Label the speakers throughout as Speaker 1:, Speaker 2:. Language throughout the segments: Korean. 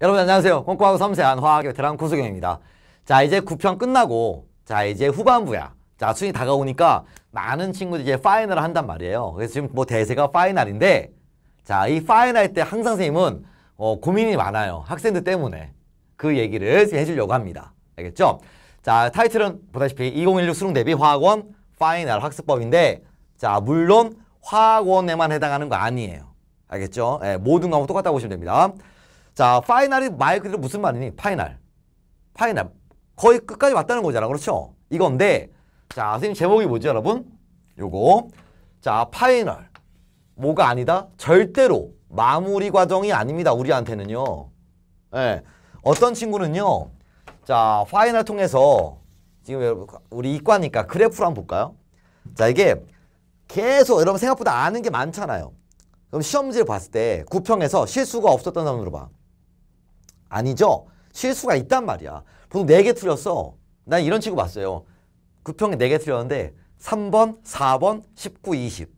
Speaker 1: 여러분 안녕하세요. 공과하고 섬세한 화학의 베테랑 구수경입니다. 자 이제 9편 끝나고 자 이제 후반부야. 자순능이 다가오니까 많은 친구들이 이제 파이널을 한단 말이에요. 그래서 지금 뭐 대세가 파이널인데 자 이 파이널 때 항상 선생님은 어, 고민이 많아요. 학생들 때문에 그 얘기를 해주려고 합니다. 알겠죠? 자 타이틀은 보다시피 2016 수능 대비 화학원 파이널 학습법인데 자 물론 화학원에만 해당하는 거 아니에요. 알겠죠? 예, 모든 과목 똑같다고 보시면 됩니다. 자, 파이널이 말 그대로 무슨 말이니? 파이널. 파이널. 거의 끝까지 왔다는 거잖아. 그렇죠? 이건데 자, 선생님 제목이 뭐지, 여러분? 요거. 자, 파이널. 뭐가 아니다? 절대로 마무리 과정이 아닙니다. 우리한테는요. 예. 네. 어떤 친구는요. 자, 파이널 통해서 지금 여러분 우리 이과니까 그래프로 한번 볼까요? 자, 이게 계속 여러분 생각보다 아는 게 많잖아요. 그럼 시험지를 봤을 때 구평에서 실수가 없었던 사람으로 봐. 아니죠? 실수가 있단 말이야. 보통 4개 틀렸어. 난 이런 친구 봤어요. 그평에 4개 틀렸는데 3번, 4번, 19, 20.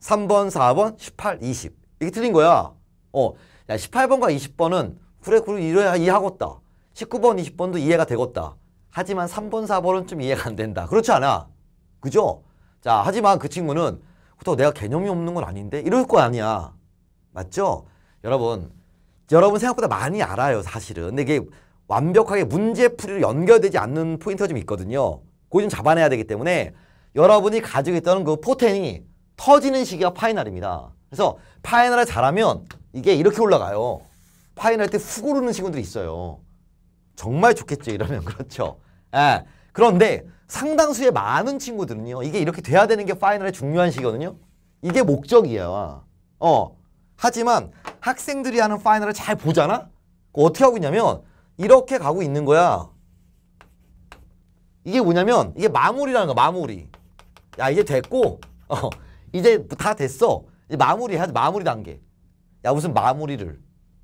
Speaker 1: 3번, 4번, 18, 20. 이게 틀린 거야. 어, 야 18번과 20번은 그래 그래 이래야 이해하고있다 19번, 20번도 이해가 되겠다. 하지만 3번, 4번은 좀 이해가 안 된다. 그렇지 않아? 그죠? 자, 하지만 그 친구는 그렇다고 내가 개념이 없는 건 아닌데? 이럴 거 아니야. 맞죠? 여러분, 여러분 생각보다 많이 알아요 사실은. 근데 이게 완벽하게 문제풀이로 연결되지 않는 포인트가 좀 있거든요. 그거 좀 잡아내야 되기 때문에 여러분이 가지고 있던 그 포텐이 터지는 시기가 파이널입니다. 그래서 파이널을 잘하면 이게 이렇게 올라가요. 파이널 때 훅 오르는 친구들이 있어요. 정말 좋겠죠 이러면 그렇죠. 예. 그런데 상당수의 많은 친구들은요. 이게 이렇게 돼야 되는 게 파이널의 중요한 시기거든요. 이게 목적이에요. 어. 하지만 학생들이 하는 파이널을 잘 보잖아? 어떻게 하고 있냐면 이렇게 가고 있는 거야. 이게 뭐냐면 이게 마무리라는 거야. 마무리. 야 이제 됐고 어, 이제 다 됐어. 이제 마무리해야 돼. 마무리 단계. 야 무슨 마무리를.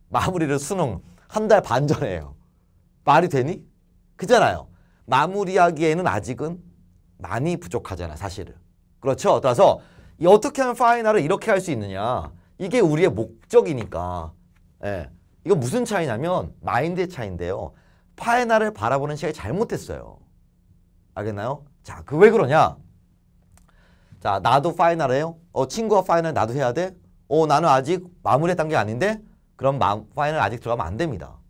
Speaker 1: 마무리를 수능 한 달 반 전에 요 말이 되니? 그잖아요. 마무리하기에는 아직은 많이 부족하잖아 사실은. 그렇죠? 따라서 어떻게 하면 파이널을 이렇게 할 수 있느냐. 이게 우리의 목적이니까 예. 이거 무슨 차이냐면 마인드의 차이인데요. 파에나를 바라보는 시각이 잘못했어요. 알겠나요? 자, 그 왜 그러냐? 자, 나도 파이널해요. 어, 친구가 파이널 나도 해야 돼? 어, 나는 아직 마무리 했던게 아닌데? 그럼 마, 파이널 아직 들어가면 안 됩니다.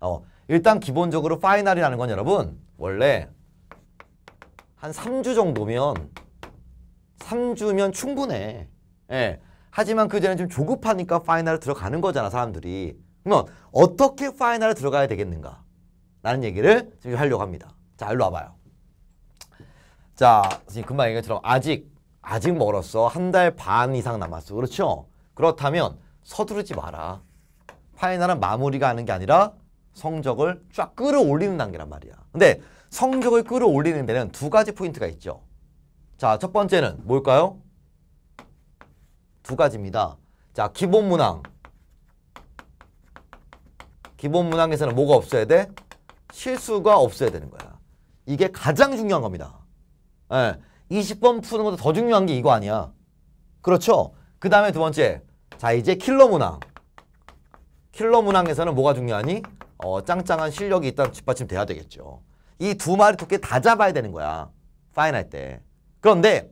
Speaker 1: 어, 일단 기본적으로 파이널이라는 건 여러분 원래 한 3주 정도면 3주면 충분해. 예. 하지만 그전에 좀 조급하니까 파이널 에 들어가는 거잖아 사람들이. 그러면 어떻게 파이널 에 들어가야 되겠는가? 라는 얘기를 지금 하려고 합니다. 자, 일로 와봐요. 자, 선생님 금방 얘기한 것처럼 아직, 아직 멀었어. 한 달 반 이상 남았어. 그렇죠? 그렇다면 서두르지 마라. 파이널은 마무리가 하는 게 아니라 성적을 쫙 끌어올리는 단계란 말이야. 근데 성적을 끌어올리는 데는 두 가지 포인트가 있죠. 자, 첫 번째는 뭘까요? 두 가지입니다. 자, 기본 문항. 기본 문항에서는 뭐가 없어야 돼? 실수가 없어야 되는 거야. 이게 가장 중요한 겁니다. 예, 20번 푸는 것보다 더 중요한 게 이거 아니야. 그렇죠? 그 다음에 두 번째. 자, 이제 킬러 문항. 킬러 문항에서는 뭐가 중요하니? 어, 짱짱한 실력이 있다면 뒷받침돼야 되겠죠. 이 두 마리 토끼 다 잡아야 되는 거야. 파인할 때. 그런데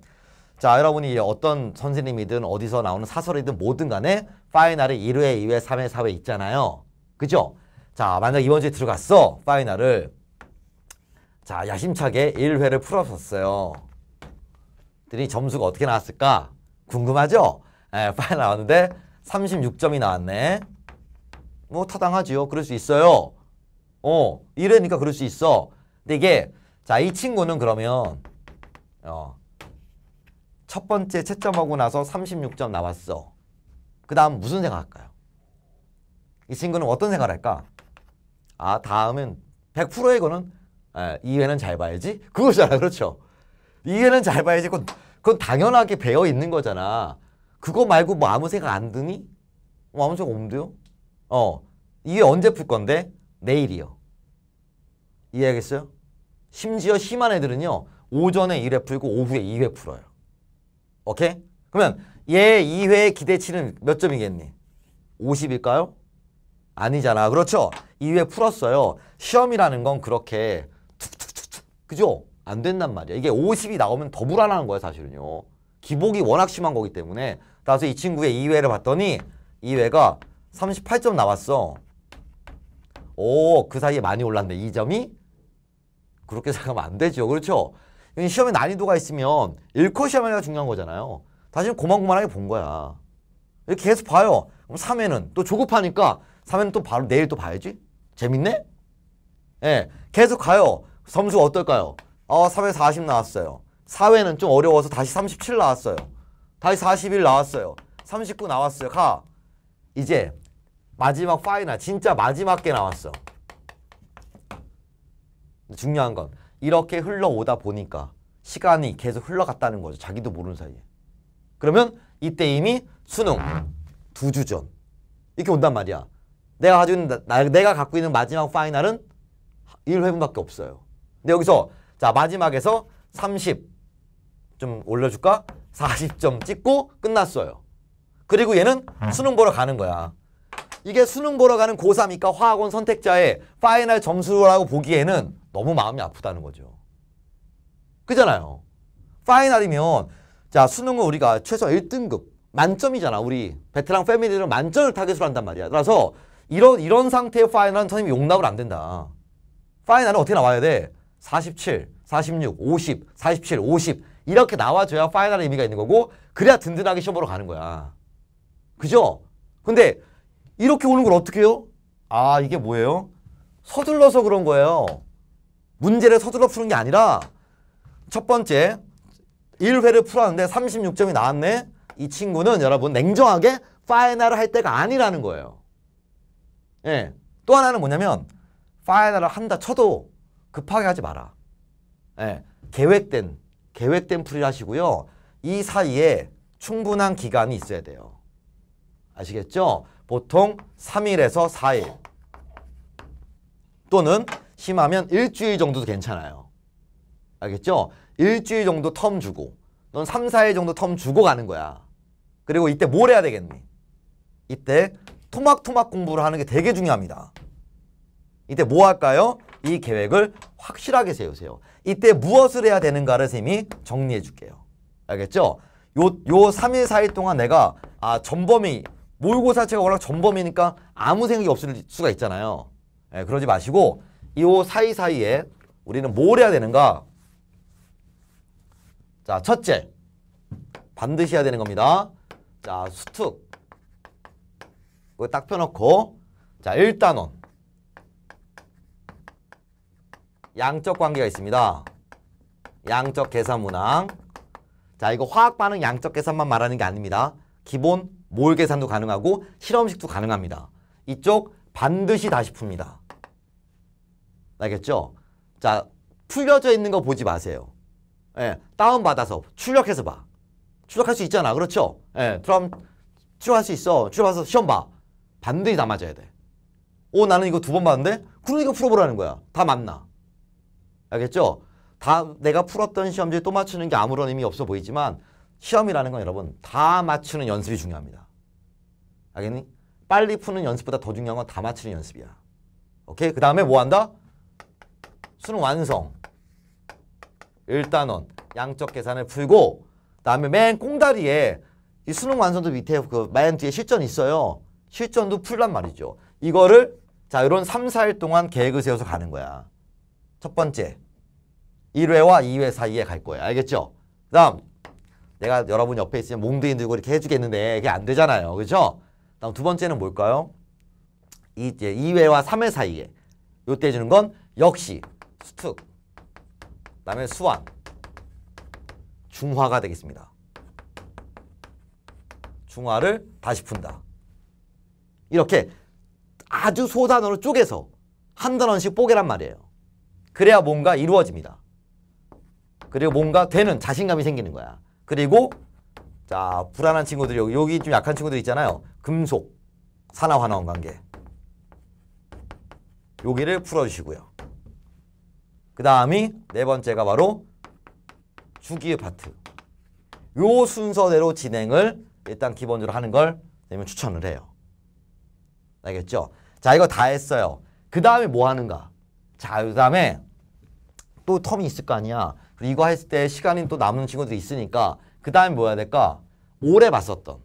Speaker 1: 자 여러분이 어떤 선생님이든 어디서 나오는 사설이든 뭐든 간에 파이널에 1회, 2회, 3회, 4회 있잖아요. 그죠? 자 만약 이번 주에 들어갔어 파이널을 자 야심차게 1회를 풀었었어요. 들이 점수가 어떻게 나왔을까 궁금하죠? 에, 예, 파이널 나왔는데 36점이 나왔네. 뭐 타당하지요. 그럴 수 있어요. 어 1회니까 그럴 수 있어. 근데 이게 자 이 친구는 그러면 어첫 번째 채점하고 나서 36점 나왔어. 그 다음 무슨 생각할까요? 이 친구는 어떤 생각을 할까? 아다음엔 100%의 거는 아, 이 회는 잘 봐야지. 그거잖아. 그렇죠. 이 회는 잘 봐야지. 그건, 그건 당연하게 배어 있는 거잖아. 그거 말고 뭐 아무 생각 안 드니? 뭐 아무 생각 없는데요? 어. 이게 언제 풀 건데? 내일이요. 이해하겠어요? 심지어 심한 애들은요. 오전에 1회 풀고 오후에 2회 풀어요. 오케이? 그러면 얘 2회 기대치는 몇 점이겠니? 50일까요? 아니잖아. 그렇죠? 2회 풀었어요. 시험이라는 건 그렇게 툭툭툭툭 그죠? 안 된단 말이야. 이게 50이 나오면 더 불안한 거야 사실은요. 기복이 워낙 심한 거기 때문에 따라서 이 친구의 2회를 봤더니 2회가 38점 나왔어. 오, 그 사이에 많이 올랐네. 2점이? 그렇게 생각하면 안 되죠. 그렇죠? 시험에 난이도가 있으면 1코 시험이가 중요한 거잖아요. 다시는 고만고만하게 본 거야. 이렇게 계속 봐요. 그럼 3회는 또 조급하니까 3회는 또 바로 내일 또 봐야지. 재밌네? 예. 네, 계속 가요. 점수가 어떨까요? 어, 3회 40 나왔어요. 4회는 좀 어려워서 다시 37 나왔어요. 다시 41 나왔어요. 39 나왔어요. 가. 이제 마지막 파이널. 진짜 마지막 게 나왔어. 중요한 건 이렇게 흘러오다 보니까 시간이 계속 흘러갔다는 거죠. 자기도 모르는 사이에. 그러면 이때 이미 수능 두 주전 이렇게 온단 말이야. 내가 가지고 있는 나, 내가 갖고 있는 마지막 파이널은 1회분밖에 없어요. 근데 여기서 자 마지막에서 30 좀 올려줄까? 40점 찍고 끝났어요. 그리고 얘는 수능 보러 가는 거야. 이게 수능 보러 가는 고3 이니까 화학원 선택자의 파이널 점수라고 보기에는 너무 마음이 아프다는 거죠. 그잖아요. 파이널이면 자 수능은 우리가 최소 1등급 만점이잖아. 우리 베테랑 패밀리는 만점을 타겟으로 한단 말이야. 그래서 이런 이런 상태의 파이널은 선생님이 용납을 안 된다. 파이널은 어떻게 나와야 돼? 47, 46, 50, 47, 50 이렇게 나와줘야 파이널의 의미가 있는 거고 그래야 든든하게 시험 보러 가는 거야. 그죠? 근데 이렇게 오는 걸 어떻게 해요? 아 이게 뭐예요? 서둘러서 그런 거예요. 문제를 서둘러 푸는 게 아니라 첫 번째 1회를 풀었는데 36점이 나왔네. 이 친구는 여러분 냉정하게 파이널을 할 때가 아니라는 거예요. 예. 또 하나는 뭐냐면 파이널을 한다 쳐도 급하게 하지 마라. 예. 계획된 계획된 풀이를 하시고요. 이 사이에 충분한 기간이 있어야 돼요. 아시겠죠? 보통 3일에서 4일 또는 심하면 일주일 정도도 괜찮아요. 알겠죠? 일주일 정도 텀 주고 넌 3, 4일 정도 텀 주고 가는 거야. 그리고 이때 뭘 해야 되겠니? 이때 토막토막 공부를 하는 게 되게 중요합니다. 이때 뭐 할까요? 이 계획을 확실하게 세우세요. 이때 무엇을 해야 되는가를 쌤이 정리해 줄게요. 알겠죠? 요, 요 3일, 4일 동안 내가 아 전범위, 모의고사체가 워낙 전범위니까 아무 생각이 없을 수가 있잖아요. 예, 그러지 마시고 이 사이사이에 우리는 뭘 해야 되는가? 자, 첫째. 반드시 해야 되는 겁니다. 자, 수특. 이거 딱 펴놓고. 자, 1단원. 양적 관계가 있습니다. 양적 계산 문항. 자, 이거 화학 반응 양적 계산만 말하는 게 아닙니다. 기본 몰 계산도 가능하고 실험식도 가능합니다. 이쪽 반드시 다시 풉니다. 알겠죠? 자, 풀려져 있는 거 보지 마세요. 예, 다운받아서 출력해서 봐. 출력할 수 있잖아. 그렇죠? 예, 드럼 출력할 수 있어. 출력해서 시험 봐. 반드시 다 맞아야 돼. 오, 나는 이거 두 번 봤는데? 그럼 그러니까 이거 풀어보라는 거야. 다 맞나? 알겠죠? 다 내가 풀었던 시험지 또 맞추는 게 아무런 의미 없어 보이지만 시험이라는 건 여러분 다 맞추는 연습이 중요합니다. 알겠니? 빨리 푸는 연습보다 더 중요한 건 다 맞추는 연습이야. 오케이? 그 다음에 뭐 한다? 수능 완성. 1단원 양적 계산을 풀고 다음에 맨 꽁다리에 이 수능 완성도 밑에 그맨 뒤에 실전 있어요. 실전도 풀란 말이죠. 이거를 자 이런 3, 4일 동안 계획을 세워서 가는 거야. 첫 번째 1회와 2회 사이에 갈 거예요. 알겠죠? 그 다음 내가 여러분 옆에 있으면 몽둥이 들고 이렇게 해주겠는데 그게 안 되잖아요. 그죠? 다음 두 번째는 뭘까요? 이제 2회와 3회 사이에 요때 해주는 건 역시 수특, 그다음에 수완, 중화가 되겠습니다. 중화를 다시 푼다. 이렇게 아주 소단어로 쪼개서 한 단원씩 뽀개란 말이에요. 그래야 뭔가 이루어집니다. 그리고 뭔가 되는 자신감이 생기는 거야. 그리고 자 불안한 친구들이 여기, 여기 좀 약한 친구들 있잖아요. 금속, 산화환원 관계. 여기를 풀어주시고요. 그 다음이 네 번째가 바로 주기의 파트. 요 순서대로 진행을 일단 기본적으로 하는 걸 내면 추천을 해요. 알겠죠? 자, 이거 다 했어요. 그 다음에 뭐 하는가? 자, 그 다음에 또 텀이 있을 거 아니야. 그리고 이거 했을 때 시간이 또 남는 친구들이 있으니까 그 다음에 뭐 해야 될까? 올해 봤었던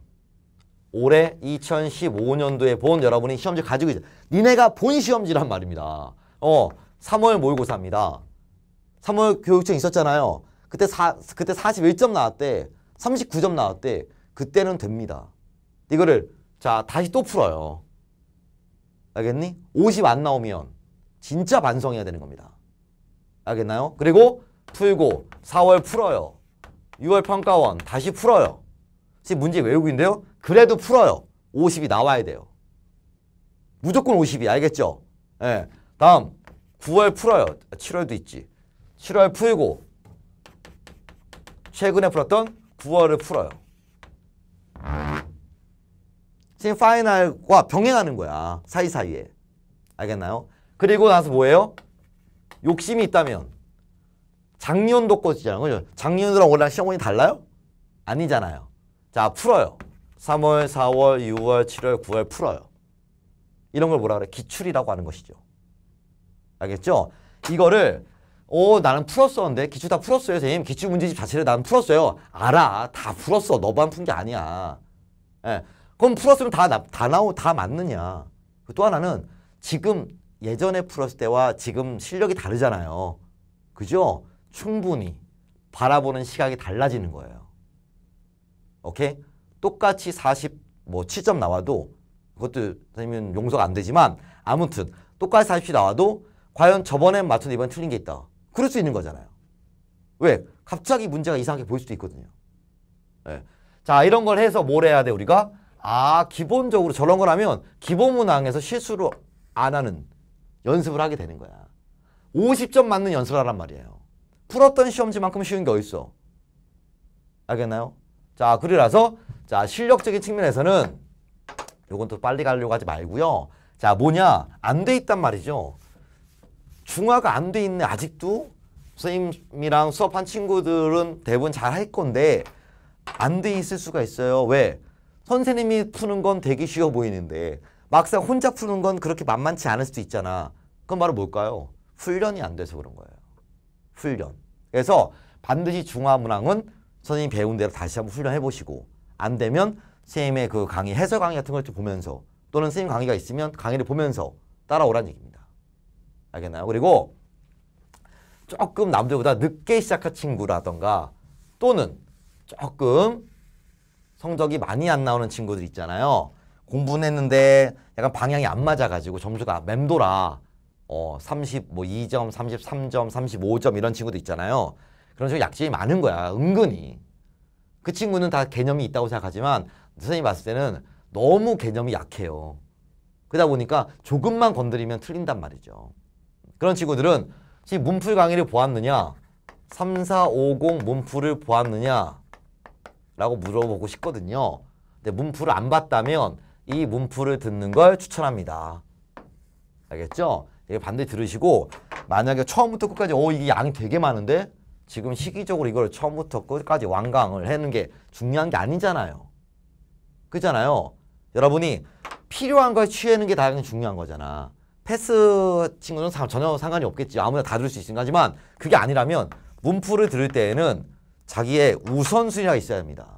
Speaker 1: 올해 2015년도에 본 여러분이 시험지 가지고 있어 니네가 본 시험지란 말입니다. 어, 3월 모의고사입니다. 3월 교육청 있었잖아요. 그때 사, 그때 41점 나왔대. 39점 나왔대. 그때는 됩니다. 이거를 자 다시 또 풀어요. 알겠니? 50 안 나오면 진짜 반성해야 되는 겁니다. 알겠나요? 그리고 풀고 4월 풀어요. 6월 평가원 다시 풀어요. 지금 문제 외우고있는데요 그래도 풀어요. 50이 나와야 돼요. 무조건 50이 알겠죠? 예. 네. 다음 9월 풀어요. 7월도 있지. 7월 풀고 최근에 풀었던 9월을 풀어요. 지금 파이널과 병행하는 거야. 사이사이에. 알겠나요? 그리고 나서 뭐예요? 욕심이 있다면 작년도 거지잖아요 그죠? 작년이랑 올해랑 시험원이 달라요? 아니잖아요. 자, 풀어요. 3월, 4월, 6월, 7월, 9월 풀어요. 이런 걸 뭐라 그래? 기출이라고 하는 것이죠. 알겠죠? 이거를 오 나는 풀었었는데 기출 다 풀었어요 선생님 기출 문제집 자체를 나는 풀었어요 알아 다 풀었어 너만 푼 게 아니야 예. 그럼 풀었으면 다, 다 나오 다 맞느냐 그 또 하나는 지금 예전에 풀었을 때와 지금 실력이 다르잖아요 그죠? 충분히 바라보는 시각이 달라지는 거예요 오케이? 똑같이 40 뭐 7점 나와도 그것도 선생님은 용서가 안 되지만 아무튼 똑같이 40점 나와도 과연 저번엔 맞춰도 이번엔 틀린 게 있다. 그럴 수 있는 거잖아요. 왜? 갑자기 문제가 이상하게 보일 수도 있거든요. 네. 자 이런 걸 해서 뭘 해야 돼 우리가? 아 기본적으로 저런 걸 하면 기본 문항에서 실수로안 하는 연습을 하게 되는 거야. 50점 맞는 연습을 하란 말이에요. 풀었던 시험지만큼 쉬운 게 어딨어. 알겠나요? 자 그리라서 자 실력적인 측면에서는 요건 또 빨리 가려고 하지 말고요. 자 뭐냐 안 돼 있단 말이죠. 중화가 안 돼 있는 아직도 선생님이랑 수업한 친구들은 대부분 잘 할 건데 안 돼 있을 수가 있어요. 왜? 선생님이 푸는 건 되게 쉬워 보이는데 막상 혼자 푸는 건 그렇게 만만치 않을 수도 있잖아. 그건 바로 뭘까요? 훈련이 안 돼서 그런 거예요. 훈련. 그래서 반드시 중화문항은 선생님 배운 대로 다시 한번 훈련해 보시고 안 되면 선생님의 그 강의, 해설 강의 같은 걸 좀 보면서 또는 선생님 강의가 있으면 강의를 보면서 따라오라는 얘기입니다. 알겠나요? 그리고 조금 남들보다 늦게 시작한 친구라던가 또는 조금 성적이 많이 안 나오는 친구들 있잖아요. 공부는 했는데 약간 방향이 안 맞아가지고 점수가 맴돌아. 어, 3 2점, 33점, 35점 이런 친구들 있잖아요. 그런 식으로 약점이 많은 거야. 은근히. 그 친구는 다 개념이 있다고 생각하지만 선생님이 봤을 때는 너무 개념이 약해요. 그러다 보니까 조금만 건드리면 틀린단 말이죠. 그런 친구들은 혹시 문풀 강의를 보았느냐 3450 문풀을 보았느냐 라고 물어보고 싶거든요. 근데 문풀을 안 봤다면 이 문풀을 듣는 걸 추천합니다. 알겠죠? 이거 반대 들으시고 만약에 처음부터 끝까지 어 이게 양이 되게 많은데 지금 시기적으로 이걸 처음부터 끝까지 완강을 하는 게 중요한 게 아니잖아요. 그잖아요. 여러분이 필요한 걸 취하는 게 당연히 중요한 거잖아. 패스 친구는 전혀 상관이 없겠지. 아무나 다 들을 수 있으니까. 하지만 그게 아니라면 문풀을 들을 때에는 자기의 우선순위가 있어야 합니다.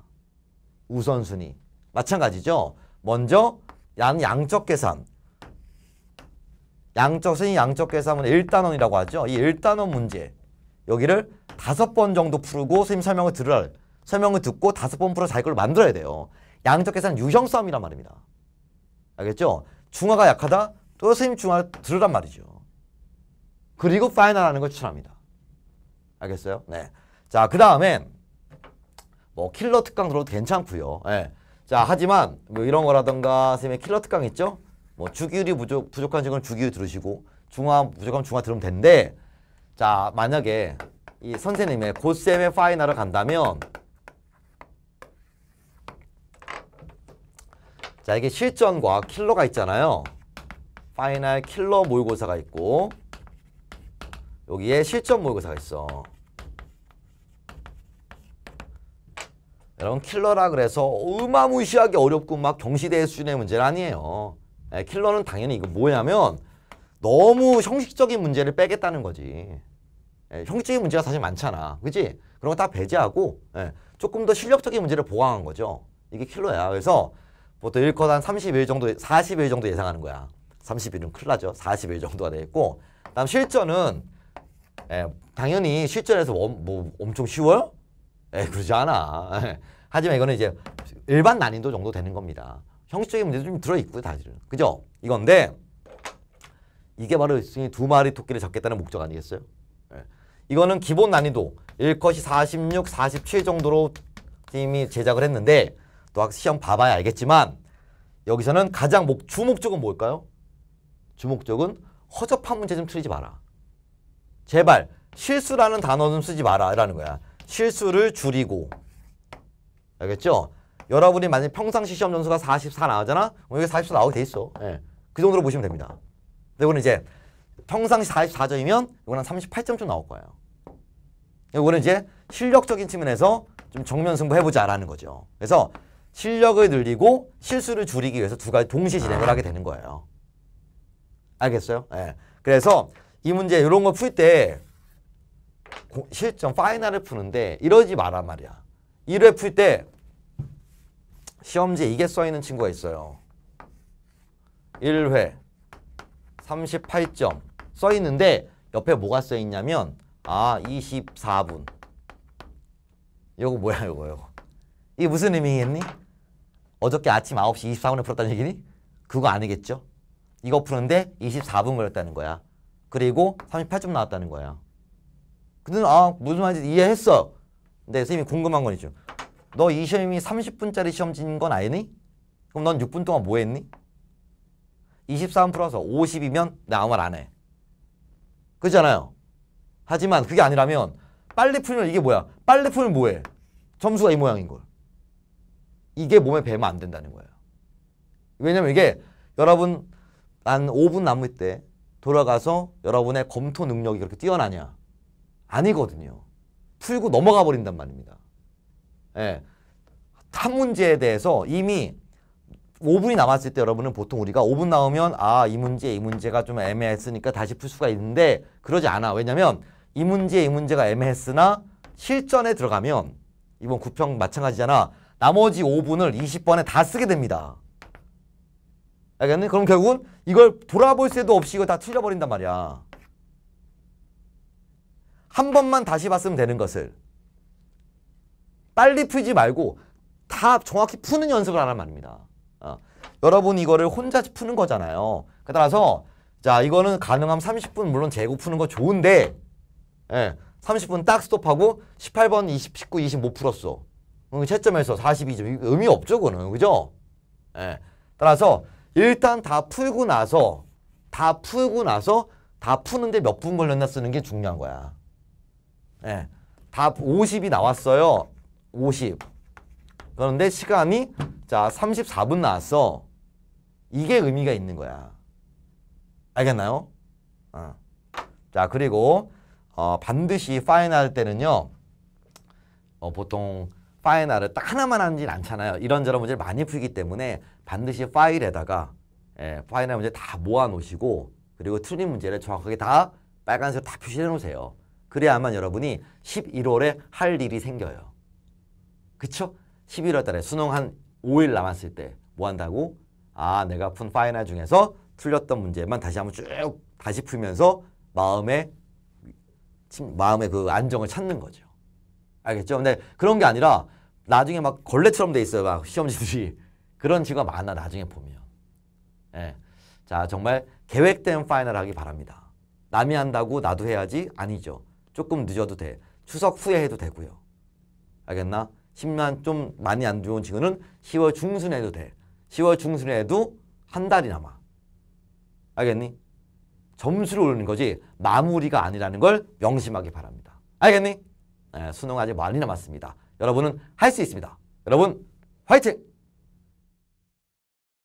Speaker 1: 우선순위. 마찬가지죠. 먼저 양, 양적 계산. 양적 순위 양적 계산은 1단원이라고 하죠. 이 1단원 문제. 여기를 다섯 번 정도 풀고 선생님 설명을 들을 설명을 듣고 다섯 번 풀어 자기 걸 만들어야 돼요. 양적 계산 유형 싸움이란 말입니다. 알겠죠? 중화가 약하다? 또 선생님 중화 들으란 말이죠. 그리고 파이널하는 걸 추천합니다. 알겠어요? 네. 자, 그 다음에 뭐 킬러 특강 들어도 괜찮고요. 네. 자, 하지만 뭐 이런 거라던가 선생님의 킬러 특강 있죠? 뭐 주기율이 부족, 부족한 친구는 주기율 들으시고 중화 부족하면 중화 들으면 되는 자, 만약에 이 선생님의 고쌤의 파이널을 간다면 자, 이게 실전과 킬러가 있잖아요. 파이널 킬러 모의고사가 있고 여기에 실전 모의고사가 있어. 여러분 킬러라 그래서 어마무시하게 어렵고 막 경시대 수준의 문제는 아니에요. 네, 킬러는 당연히 이거 뭐냐면 너무 형식적인 문제를 빼겠다는 거지. 네, 형식적인 문제가 사실 많잖아. 그지 그런 거 다 배제하고 네, 조금 더 실력적인 문제를 보강한 거죠. 이게 킬러야. 그래서 보통 1컷 한 30일 정도, 40일 정도 예상하는 거야. 30일은 큰일 나죠. 40일 정도가 되겠고 다음 실전은 에, 예, 당연히 실전에서 원, 뭐 엄청 쉬워요? 에 예, 그러지 않아. 예. 하지만 이거는 이제 일반 난이도 정도 되는 겁니다. 형식적인 문제도 좀 들어있고요. 사실은. 그죠? 이건데 이게 바로 두 마리 토끼를 잡겠다는 목적 아니겠어요? 에. 이거는 기본 난이도 1컷이 46, 47 정도로 팀이 제작을 했는데 또 시험 봐봐야 알겠지만 여기서는 가장 목, 주목적은 뭘까요? 주목적은 허접한 문제 좀 틀리지 마라. 제발 실수라는 단어 좀 쓰지 마라라는 거야. 실수를 줄이고 알겠죠? 여러분이 만약 평상시 시험 점수가 44 나오잖아? 어, 여기 44 나오게 돼 있어. 예. 그 정도로 보시면 됩니다. 근데 이거는 이제 평상시 44점이면 이거는 38점쯤 나올 거예요. 이거는 이제 실력적인 측면에서 좀 정면 승부해보자라는 거죠. 그래서 실력을 늘리고 실수를 줄이기 위해서 두 가지 동시 진행을 아. 하게 되는 거예요. 알겠어요? 예. 그래서 이 문제 이런 거 풀 때 실전 파이널을 푸는데 이러지 마란 말이야. 1회 풀 때 시험지에 이게 써있는 친구가 있어요. 1회 38점 써있는데 옆에 뭐가 써있냐면 아 24분 요거 뭐야 요거 요거 이게 무슨 의미겠니? 어저께 아침 9시 24분에 풀었다는 얘기니? 그거 아니겠죠? 이거 푸는데 24분 걸렸다는 거야. 그리고 38점 나왔다는 거야. 근데 아 무슨 말인지 이해했어. 근데 선생님이 궁금한 건 있죠. 너 이 시험이 30분짜리 시험진 건 아니니? 그럼 넌 6분 동안 뭐 했니? 23 풀어서 50이면 나 아무 말 안 해. 그렇잖아요. 하지만 그게 아니라면 빨리 풀면 이게 뭐야? 빨리 풀면 뭐해? 점수가 이 모양인 걸. 이게 몸에 배면 안 된다는 거예요. 왜냐면 이게 여러분 난 5분 남을 때 돌아가서 여러분의 검토 능력이 그렇게 뛰어나냐? 아니거든요. 풀고 넘어가 버린단 말입니다. 예. 한 문제에 대해서 이미 5분이 남았을 때 여러분은 보통 우리가 5분 나오면 아, 이 문제, 이 문제가 좀 애매했으니까 다시 풀 수가 있는데 그러지 않아. 왜냐면 이 문제, 이 문제가 애매했으나 실전에 들어가면 이번 구평 마찬가지잖아. 나머지 5분을 20번에 다 쓰게 됩니다. 알겠니? 그럼 결국은 이걸 돌아볼 새도 없이 이거 다 틀려버린단 말이야. 한 번만 다시 봤으면 되는 것을 빨리 풀지 말고 다 정확히 푸는 연습을 하란 말입니다. 어. 여러분 이거를 혼자 푸는 거잖아요. 따라서 자 이거는 가능하면 30분 물론 재고 푸는 거 좋은데 예, 30분 딱 스톱하고 18번, 20, 19, 20 못 풀었어. 응, 음, 채점에서 42점 의미 없죠 그거는 그죠? 예, 따라서 일단 다 풀고 나서 다 풀고 나서 다 푸는데 몇 분 걸렸나 쓰는 게 중요한 거야. 예. 네. 답 50이 나왔어요. 50. 그런데 시간이 자 34분 나왔어. 이게 의미가 있는 거야. 알겠나요? 어. 자 그리고 어, 반드시 파이널 때는요. 어, 보통 파이널을 딱 하나만 하진 않잖아요. 이런저런 문제를 많이 풀기 때문에 반드시 파일에다가 예, 파이널 문제 다 모아놓으시고 그리고 틀린 문제를 정확하게 다 빨간색으로 다 표시해 놓으세요. 그래야만 여러분이 11월에 할 일이 생겨요. 그쵸? 11월 달에 수능 한 5일 남았을 때 뭐 한다고? 아 내가 푼 파이널 중에서 틀렸던 문제만 다시 한번 쭉 다시 풀면서 마음의 마음의 그 안정을 찾는 거죠. 알겠죠? 근데 그런 게 아니라 나중에 막 걸레처럼 돼 있어요. 막 시험지들이. 그런 친구가 많아 나중에 보면. 예. 자 정말 계획된 파이널 하기 바랍니다. 남이 한다고 나도 해야지 아니죠. 조금 늦어도 돼. 추석 후에 해도 되고요. 알겠나? 10만 좀 많이 안 좋은 친구는 10월 중순에 해도 돼. 10월 중순에 해도 한 달이 남아. 알겠니? 점수를 올리는 거지 마무리가 아니라는 걸 명심하기 바랍니다. 알겠니? 예, 수능 아직 많이 남았습니다. 여러분은 할 수 있습니다. 여러분 화이팅!